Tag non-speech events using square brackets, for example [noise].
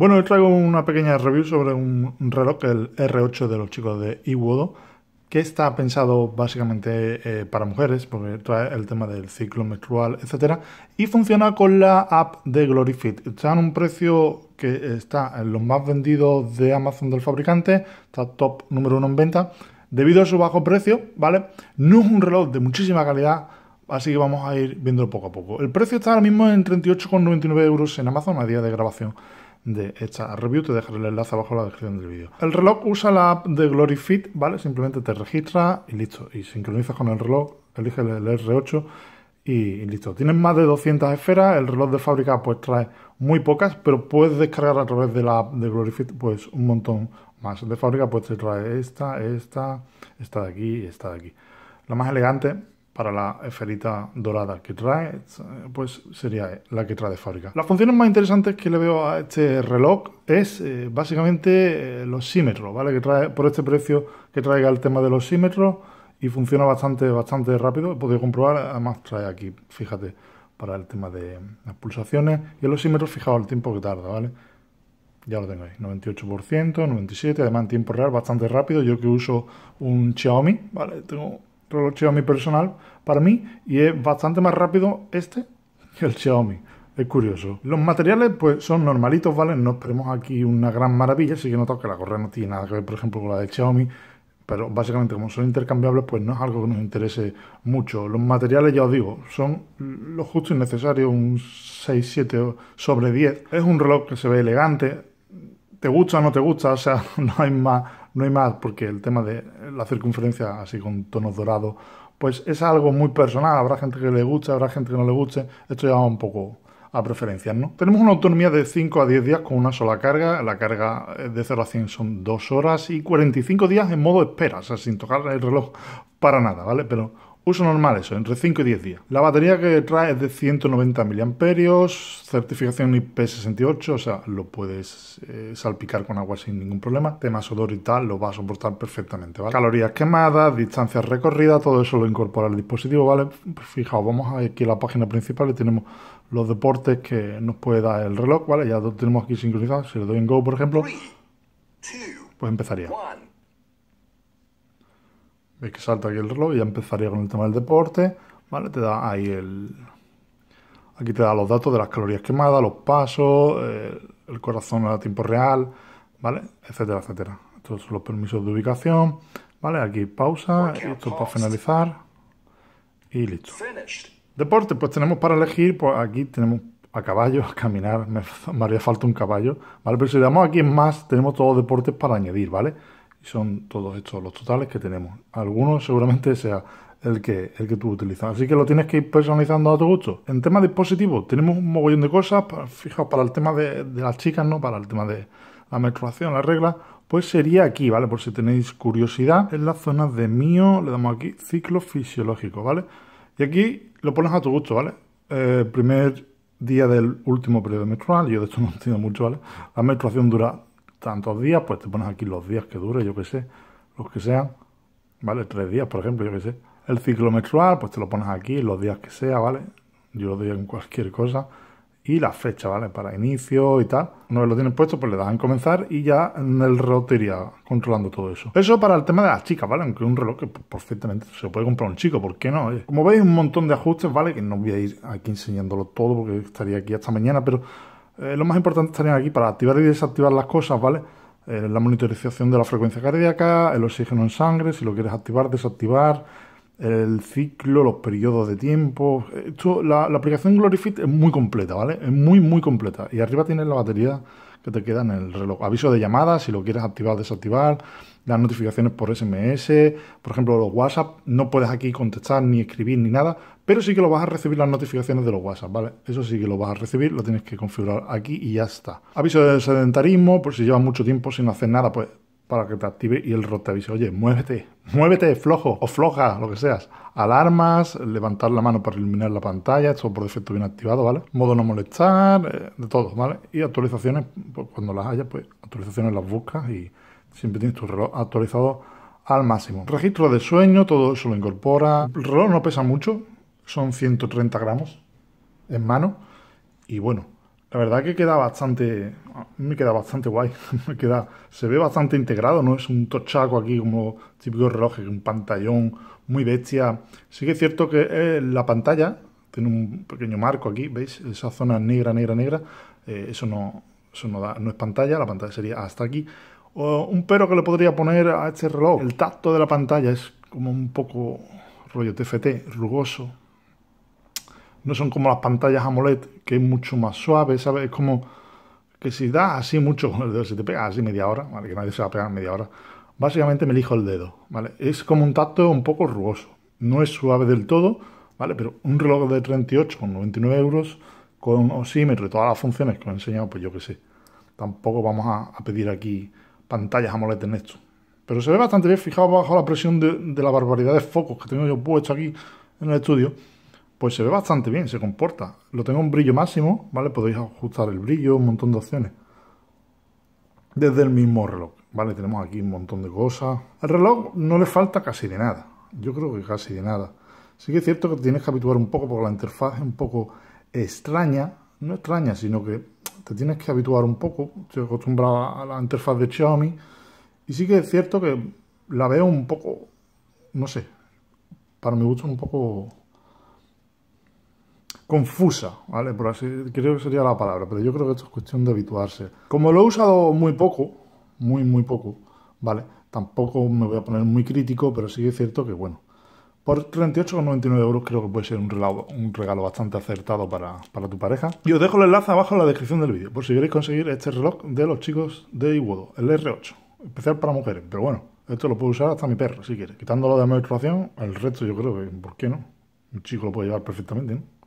Bueno, hoy traigo una pequeña review sobre un reloj, el R8 de los chicos de Iwodo, que está pensado básicamente eh, para mujeres, porque trae el tema del ciclo menstrual, etc. y funciona con la app de Glorifit. Está en un precio que está en los más vendidos de Amazon del fabricante, está top número uno en venta. Debido a su bajo precio, ¿vale? No es un reloj de muchísima calidad, así que vamos a ir viéndolo poco a poco. El precio está ahora mismo en 38,99 euros en Amazon a día de grabación de esta review. Te dejaré el enlace abajo en la descripción del vídeo. El reloj usa la app de GloryFit, ¿vale? Simplemente te registra y listo. Y sincronizas con el reloj, elige el R8 y listo. Tienes más de 200 esferas, el reloj de fábrica pues trae muy pocas, pero puedes descargar a través de la app de GloryFit pues un montón más. De fábrica pues te trae esta, esta, esta de aquí y esta de aquí. Lo más elegante para la esferita dorada que trae, pues sería la que trae fábrica. Las funciones más interesantes que le veo a este reloj es eh, básicamente eh, los símetros, ¿vale? Que trae por este precio que traiga el tema de los símetros y funciona bastante, bastante rápido. He podido comprobar, además trae aquí, fíjate, para el tema de las pulsaciones y los símetros, fijaos el tiempo que tarda, ¿vale? ya lo tengo ahí, 98%, 97%, además en tiempo real, bastante rápido. Yo que uso un Xiaomi, ¿vale? Tengo reloj Xiaomi personal para mí y es bastante más rápido este que el Xiaomi. Es curioso. Los materiales pues son normalitos, ¿vale? No esperemos aquí una gran maravilla, sí que noto que la correa no tiene nada que ver, por ejemplo, con la de Xiaomi, pero básicamente como son intercambiables, pues no es algo que nos interese mucho. Los materiales, ya os digo, son lo justo y necesario, un 6, 7 sobre 10. Es un reloj que se ve elegante, te gusta o no te gusta, o sea, [laughs] no hay más no hay más, porque el tema de la circunferencia, así con tonos dorados, pues es algo muy personal. Habrá gente que le guste, habrá gente que no le guste. Esto ya va un poco a preferencias, ¿no? Tenemos una autonomía de 5 a 10 días con una sola carga. La carga eh, de 0 a 100 son 2 horas y 45 días en modo espera, o sea, sin tocar el reloj para nada, ¿vale? Pero Uso normal eso, entre 5 y 10 días. La batería que trae es de 190 mAh, certificación IP68, o sea, lo puedes eh, salpicar con agua sin ningún problema. Temas sodor y tal, lo va a soportar perfectamente, Calorías quemadas, distancias recorridas, todo eso lo incorpora el dispositivo, ¿vale? Pues fijaos, vamos aquí a la página principal y tenemos los deportes que nos puede dar el reloj, ¿vale? Ya tenemos aquí sincronizado. Si le doy en Go, por ejemplo, pues empezaría. Veis que salta aquí el reloj y ya empezaría con el tema del deporte. ¿Vale? Te da ahí el... Aquí te da los datos de las calorías quemadas, los pasos, eh, el corazón a tiempo real, ¿vale? Etcétera, etcétera. Estos son los permisos de ubicación, ¿vale? Aquí pausa, esto para finalizar y listo. Deporte, pues tenemos para elegir, pues aquí tenemos a caballo, a caminar, [laughs] me, haría falta un caballo, ¿vale? Pero si le damos aquí en más, tenemos todos los deportes para añadir, ¿vale? Y son todos estos los totales que tenemos. Algunos seguramente sea el que, el que tú utilizas. Así que lo tienes que ir personalizando a tu gusto. En tema de dispositivos, tenemos un mogollón de cosas. fijaos, para el tema de, las chicas, ¿no? Para el tema de la menstruación, las reglas. pues sería aquí, ¿vale? Por si tenéis curiosidad, en la zona de mío, le damos aquí ciclo fisiológico, ¿vale? Y aquí lo pones a tu gusto, ¿vale? Eh, primer día del último periodo menstrual, yo de esto no entiendo mucho, ¿vale? La menstruación dura tantos días, pues te pones aquí los días que dure, yo que sé, los que sean, ¿vale? Tres días, por ejemplo, yo que sé. El ciclo menstrual, pues te lo pones aquí, los días que sea, ¿vale? Yo lo doy en cualquier cosa. Y la fecha, ¿vale? Para inicio y tal. Una vez lo tienes puesto, pues le das en comenzar y ya en el reloj te iría controlando todo eso. Eso para el tema de las chicas, ¿vale? Aunque un reloj que perfectamente se puede comprar un chico, ¿por qué no? Eh, como veis, un montón de ajustes, ¿vale? Que no voy a ir aquí enseñándolo todo porque estaría aquí hasta mañana, pero eh, lo más importante estarían aquí para activar y desactivar las cosas, ¿vale? Eh, la monitorización de la frecuencia cardíaca, el oxígeno en sangre, si lo quieres activar, desactivar, el ciclo, los periodos de tiempo. Esto, la, la aplicación Glorifit es muy completa, ¿vale? Es muy, muy completa. Y arriba tienes la batería que te queda en el reloj. Aviso de llamadas si lo quieres activar o desactivar, las notificaciones por SMS, por ejemplo, los WhatsApp, no puedes aquí contestar ni escribir ni nada, pero sí que lo vas a recibir las notificaciones de los WhatsApp, ¿vale? Eso sí que lo vas a recibir, lo tienes que configurar aquí y ya está. Aviso de sedentarismo, por si llevas mucho tiempo sin hacer nada, pues para que te active y el robot te avise, oye, muévete, muévete, flojo o floja, lo que seas. Alarmas, levantar la mano para iluminar la pantalla, esto por defecto bien activado, ¿vale? Modo no molestar, eh, de todo, ¿vale? Y actualizaciones, pues, cuando las haya, pues actualizaciones las buscas y siempre tienes tu reloj actualizado al máximo. Registro de sueño, todo eso lo incorpora. El reloj no pesa mucho, son 130 gramos en mano. Y bueno, la verdad que queda bastante me queda bastante guay. [laughs] me queda, se ve bastante integrado, no es un tochaco aquí como típico reloj, un pantallón muy bestia. Sí que es cierto que eh, la pantalla tiene un pequeño marco aquí, ¿veis? Esa zona negra, negra, negra. Eh, eso no, no, da, no es pantalla, la pantalla sería hasta aquí. un pero que le podría poner a este reloj. El tacto de la pantalla es como un poco rollo TFT, rugoso. No son como las pantallas AMOLED, que es mucho más suave, ¿sabes? Es como que si da así mucho con el dedo, si te pega así media hora, ¿vale? que nadie se va a pegar media hora, básicamente me elijo el dedo, ¿vale? Es como un tacto un poco rugoso, no es suave del todo, ¿vale? Pero un reloj de 38 con 99 euros, con osímetro y todas las funciones que os he enseñado, pues yo que sé. Tampoco vamos a, pedir aquí pantallas amoled en esto. Pero se ve bastante bien, fijado bajo la presión de, de la barbaridad de focos que tengo yo puesto aquí en el estudio pues se ve bastante bien, se comporta. Lo tengo un brillo máximo, ¿vale? Podéis ajustar el brillo, un montón de opciones. Desde el mismo reloj, ¿vale? Tenemos aquí un montón de cosas. el reloj no le falta casi de nada. Yo creo que casi de nada. Sí que es cierto que tienes que habituar un poco porque la interfaz es un poco extraña. No extraña, sino que te tienes que habituar un poco. Estoy acostumbrado a la interfaz de Xiaomi. Y sí que es cierto que la veo un poco, no sé, para mi gusto un poco confusa, ¿vale? Por así creo que sería la palabra, pero yo creo que esto es cuestión de habituarse. Como lo he usado muy poco, muy, muy poco, ¿vale? Tampoco me voy a poner muy crítico, pero sí es cierto que, bueno, por 38,99 euros creo que puede ser un regalo, un regalo bastante acertado para, tu pareja. Y os dejo el enlace abajo en la descripción del vídeo, por si queréis conseguir este reloj de los chicos de Iwodo, el R8. Especial para mujeres, pero bueno, esto lo puedo usar hasta mi perro, si quiere. Quitándolo de menstruación, el resto yo creo que, ¿por qué no? Un chico lo puede llevar perfectamente, ¿no?